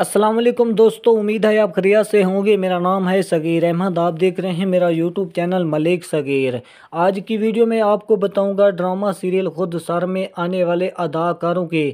असलम दोस्तों उम्मीद है आप खरिया से होंगे मेरा नाम है सगीर अहमद आप देख रहे हैं मेरा यूट्यूब चैनल मलिक सगीर आज की वीडियो में आपको बताऊंगा ड्रामा सीरियल खुद सर में आने वाले अदाकारों के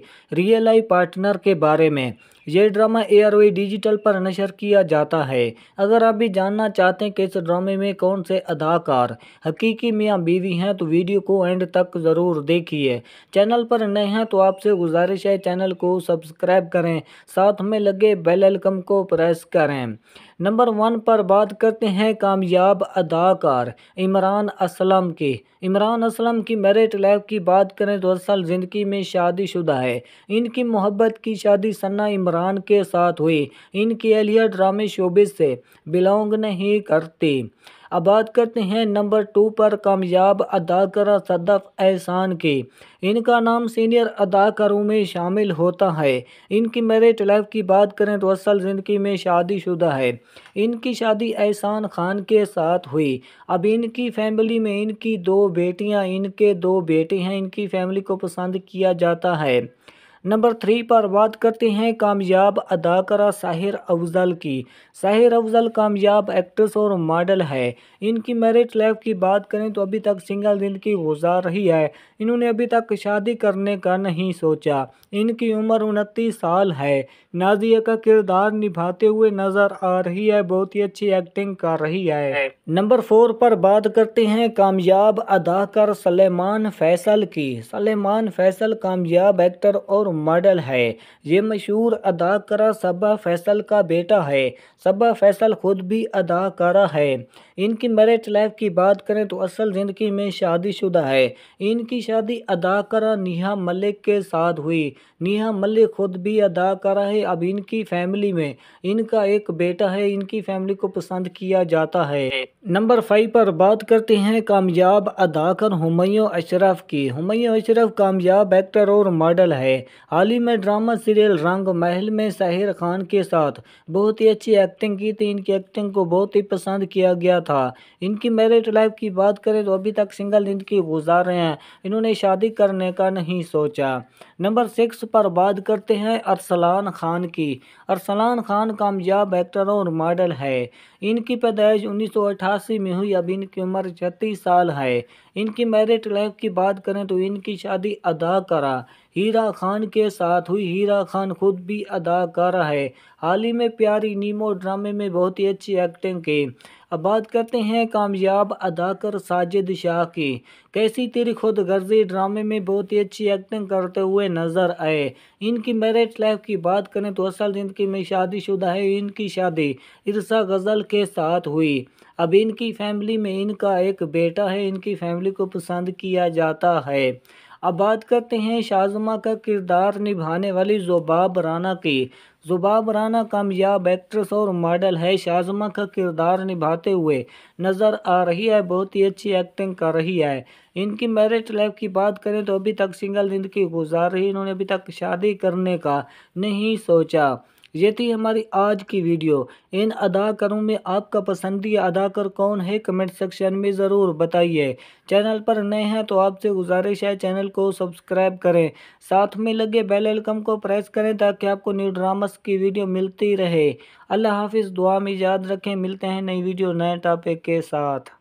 रियल लाइफ पार्टनर के बारे में ये drama A R V digital पर नशर किया जाता है अगर आप भी जानना चाहते हैं कि इस ड्रामे में कौन से अदाकार हकीकी मियाँ बीवी हैं तो वीडियो को एंड तक ज़रूर देखिए चैनल पर नए हैं तो आपसे गुजारिश है चैनल को सब्सक्राइब करें साथ में लगे बेल आइकन को प्रेस करें नंबर वन पर बात करते हैं कामयाब अदाकार इमरान असलम के इमरान असलम की मेरिट लाइफ की बात करें तो असल ज़िंदगी में शादीशुदा है इनकी मोहब्बत की शादी सन्ना इमरान के साथ हुई इनकी एहलिया ड्रामे शोबे से बिलोंग नहीं करती अब बात करते हैं नंबर टू पर कामयाब अदाकारा सदफ एहसान की इनका नाम सीनियर अदाकारों में शामिल होता है इनकी मैरिट लाइफ की बात करें तो असल ज़िंदगी में शादीशुदा है इनकी शादी एहसान खान के साथ हुई अब इनकी फैमिली में इनकी दो बेटियां इनके दो बेटे हैं इनकी फैमिली को पसंद किया जाता है नंबर थ्री पर बात करते हैं कामयाब अदाकारा साहिर अफजल की साहिर अफजल कामयाब एक्ट्रेस और मॉडल है इनकी मैरिड लाइफ की बात करें तो अभी तक सिंगल ज़िंदगी गुजार रही है इन्होंने अभी तक शादी करने का नहीं सोचा इनकी उम्र उनतीस साल है नाजिया का किरदार निभाते हुए नज़र आ रही है बहुत ही अच्छी एक्टिंग कर रही है नंबर फोर पर बात करते हैं कामयाब अदाकार सलेमान फैसल की सलेमान फैसल कामयाब एक्टर और मॉडल है ये मशहूर अदाकारा सबा फैसल का बेटा है सबा फैसल खुद भी अदाकारा है इनकी मैरिज लाइफ की बात करें तो असल ज़िंदगी में शादीशुदा है इनकी शादी अदाकारा नेहा मलिक के साथ हुई नेहा मलिक खुद भी अदाकारा है अब इनकी फैमिली में इनका एक बेटा है इनकी फैमिली को पसंद किया जाता है नंबर फाइव पर बात करते हैं कामयाब अदाकार हुमयों अशरफ की हमयों अशरफ कामयाब एक्टर और मॉडल है हाल ही में ड्रामा सीरियल रंग महल में साहिर खान के साथ बहुत ही अच्छी एक्टिंग की थी इनकी एक्टिंग को बहुत ही पसंद किया गया था इनकी मैरिड लाइफ की बात करें तो अभी तक सिंगल जिंदगी गुजार रहे हैं इन्होंने शादी करने का नहीं सोचा नंबर सिक्स पर बात करते हैं अरसलान खान की अरसलान खान कामयाब एक्टर और मॉडल है इनकी पैदाइश उन्नीस में हुई अब इनकी उम्र छत्तीस साल है इनकी मैरिड लाइफ की बात करें तो इनकी शादी अदा करा हीरा खान के साथ हुई हीरा खान खुद भी अदाकारा है हाल ही में प्यारी नीमो ड्रामे में बहुत ही अच्छी एक्टिंग की अब बात करते हैं कामयाब अदाकर साजिद शाह की कैसी तेरी खुद गर्जी ड्रामे में बहुत ही अच्छी एक्टिंग करते हुए नज़र आए इनकी मैरिज लाइफ की बात करें तो असल ज़िंदगी में शादीशुदा है इनकी शादी इरसा गज़ल के साथ हुई अब इनकी फैमिली में इनका एक बेटा है इनकी फैमिली को पसंद किया जाता है अब बात करते हैं शाहजमा का किरदार निभाने वाली जुबाब राना की जुबाब राना कामयाब एक्ट्रेस और मॉडल है शाहजमा का किरदार निभाते हुए नज़र आ रही है बहुत ही अच्छी एक्टिंग कर रही है इनकी मैरिड लाइफ की बात करें तो अभी तक सिंगल ज़िंदगी गुजार रही इन्होंने अभी तक शादी करने का नहीं सोचा ये थी हमारी आज की वीडियो इन अदाकारों में आपका पसंदीदा अदाकार कौन है कमेंट सेक्शन में ज़रूर बताइए चैनल पर नए हैं तो आपसे गुजारिश है चैनल को सब्सक्राइब करें साथ में लगे बेल आइकन को प्रेस करें ताकि आपको न्यू ड्रामास की वीडियो मिलती रहे अल्लाह हाफिज़ दुआ में याद रखें मिलते हैं नई वीडियो नए टॉपिक के साथ